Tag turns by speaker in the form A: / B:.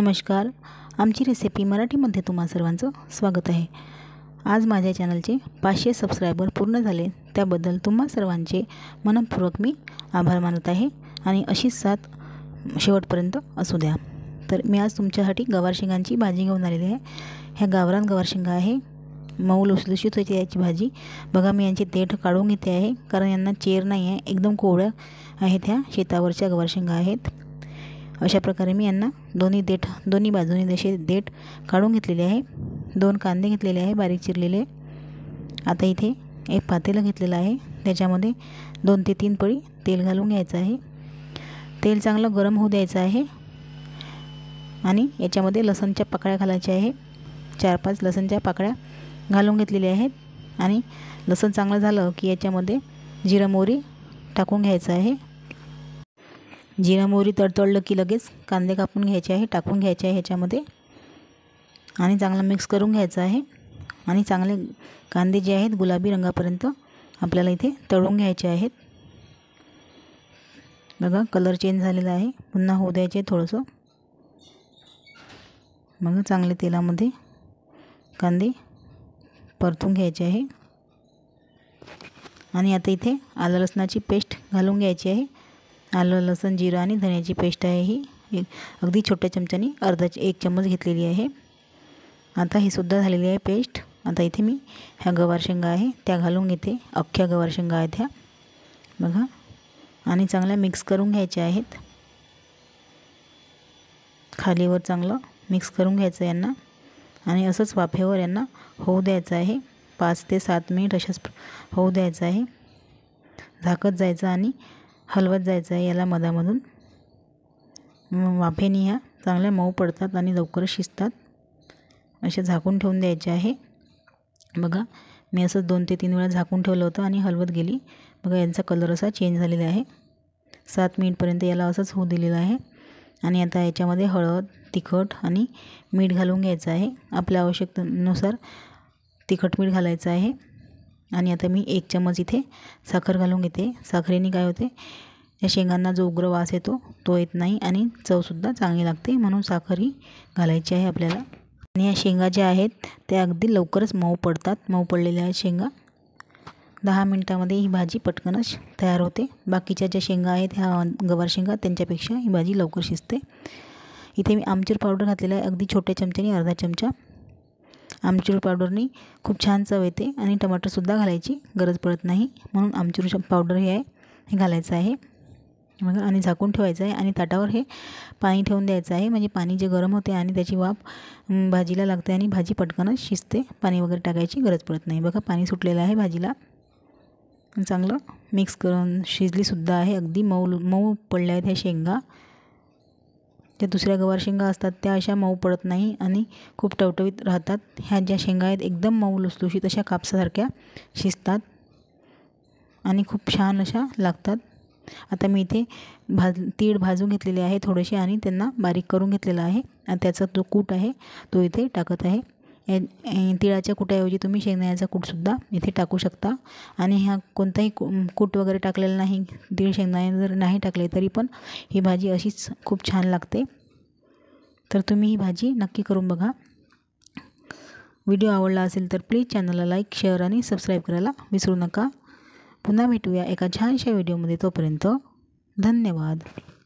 A: नमस्कार आमची रेसिपी मराठीमध्ये तुम्हा सर्वांचं स्वागत आहे आज माझ्या चॅनलचे पाचशे सबस्क्रायबर पूर्ण झाले त्याबद्दल तुम्हा सर्वांचे मनपूर्वक मी आभार मानत आहे आणि अशीच साथ शेवटपर्यंत असू द्या तर मी आज तुमच्यासाठी गवारशेंगांची भाजी घेऊन आलेली आहे ह्या गावरान गवारशेंगा आहे मऊ लुसलुशीत होते याची भाजी बघा मी यांचे देठ काढून घेते आहे कारण यांना चेर नाही आहे एकदम कोवळ्या आहेत ह्या शेतावरच्या गवारशेंगा आहेत अशा प्रकारे मी यांना दोन्ही देठ दोन्ही बाजूने जसे देठ काढून घेतलेले आहे दोन कांदे घेतलेले आहे बारीक चिरलेले आता इथे एक पातेलं घेतलेलं आहे त्याच्यामध्ये दोन ते तीन पळी तेल घालून घ्यायचं आहे तेल चांगलं गरम होऊ द्यायचं आहे आणि याच्यामध्ये लसणच्या पाकळ्या घालायच्या आहे चार पाच लसणच्या पाकळ्या घालून घेतलेल्या आहेत आणि लसण चांगलं झालं की याच्यामध्ये जिरं मोरी टाकून घ्यायचं आहे जिरा मोहरी तडतडलं की लगेच कांदे कापून घ्यायचे आहे टाकून घ्यायचे आहे ह्याच्यामध्ये आणि चांगला मिक्स करून घ्यायचा आहे आणि चांगले कांदे जे आहेत गुलाबी रंगापर्यंत आपल्याला इथे तळून घ्यायचे आहेत बघा कलर चेंज झालेला आहे पुन्हा होऊ द्यायचे थोडंसं मग चांगले तेलामध्ये कांदे परतून घ्यायचे आहे आणि आता इथे आलं लसणाची पेस्ट घालून घ्यायची आहे आलं लसण जिरं आणि धन्याची पेस्ट आहे ही एक अगदी छोट्या चमच्याने अर्धा एक चमच घेतलेली आहे आता ही सुद्धा झालेली आहे पेस्ट आता इथे मी ह्या गवार शेंगा आहे त्या घालून घेते अख्ख्या गवार शेंगा आहेत ह्या बघा आणि चांगल्या मिक्स करून घ्यायच्या आहेत खालीवर चांगलं मिक्स करून घ्यायचं यांना आणि असंच वाफेवर यांना होऊ द्यायचं आहे पाच ते सात मिनिट अशाच होऊ द्यायचं आहे झाकत जायचं आणि हलवत जायचं आहे याला मधामधून वाफेनी ह्या चांगल्या मऊ पडतात आणि लवकर शिजतात असे झाकून ठेवून द्यायचे आहे बघा मी असं दोन ते तीन वेळा झाकून ठेवलं होतं आणि हलवत गेली बघा यांचा कलर असा चेंज झालेला आहे सात मिनिटपर्यंत याला असंच होऊ दिलेलं आहे आणि आता याच्यामध्ये हळद तिखट आणि मीठ घालून घ्यायचं आहे आपल्या आवश्यकतेनुसार तिखट मीठ घालायचं आहे आणि आता मी एक चमच इथे साखर घालून घेते साखरेने काय होते या शेंगांना जो उग्र वास येतो तो येत नाही आणि चवसुद्धा चांगली लागते म्हणून साखर ही घालायची आहे आपल्याला आणि या शेंगा ज्या आहेत त्या अगदी लवकरच मऊ पडतात मऊ पडलेल्या आहेत शेंगा दहा मिनटामध्ये ही भाजी पटकनच तयार होते बाकीच्या ज्या शेंगा आहेत ह्या गवार शेंगा त्यांच्यापेक्षा ही भाजी लवकर शिजते इथे मी आमचूर पावडर घातलेला आहे अगदी छोट्या चमच्याने अर्धा चमचा आमचूर पावडरनी खूप छान चव येते आणि टमाटरसुद्धा घालायची गरज पडत नाही म्हणून आमचूर पावडर हे आहे हे घालायचं आहे मग आणि झाकून ठेवायचं आहे आणि ताटावर हे पाणी ठेवून द्यायचं आहे म्हणजे पाणी जे गरम होते आणि त्याची वाफ भाजीला लागते आणि भाजी पटकनच शिजते पाणी वगैरे टाकायची गरज पडत नाही बघा पाणी सुटलेलं आहे भाजीला चांगलं मिक्स करून शिजलीसुद्धा आहे अगदी मऊ मऊ पडल्या आहेत ह्या शेंगा ज्या दुसऱ्या गवार शेंगा असतात त्या अशा मऊ पडत नाही आणि खूप टवटवीत राहतात ह्या ज्या शेंगा आहेत एकदम मऊ लुसलुशीत अशा कापसासारख्या शिजतात आणि खूप छान अशा लागतात आता मी इथे भाज तीळ भाजून घेतलेले आहे थोडेसे आणि त्यांना बारीक करून घेतलेला आहे आणि त्याचा जो कूट आहे तो इथे टाकत आहे या तिळाच्या कुटाऐवजी तुम्ही शेंगदाण्याचा कूटसुद्धा इथे टाकू शकता आणि ह्या कोणताही कूट वगैरे टाकलेला नाही तीळ शेंगदाणे जर नाही टाकले तरी पण ही भाजी अशीच खूप छान लागते तर तुम्ही ही भाजी नक्की करून बघा व्हिडिओ आवडला असेल तर प्लीज चॅनलला लाईक शेअर आणि सबस्क्राईब करायला विसरू नका पुन्हा भेटूया एका छानशा व्हिडिओमध्ये तोपर्यंत धन्यवाद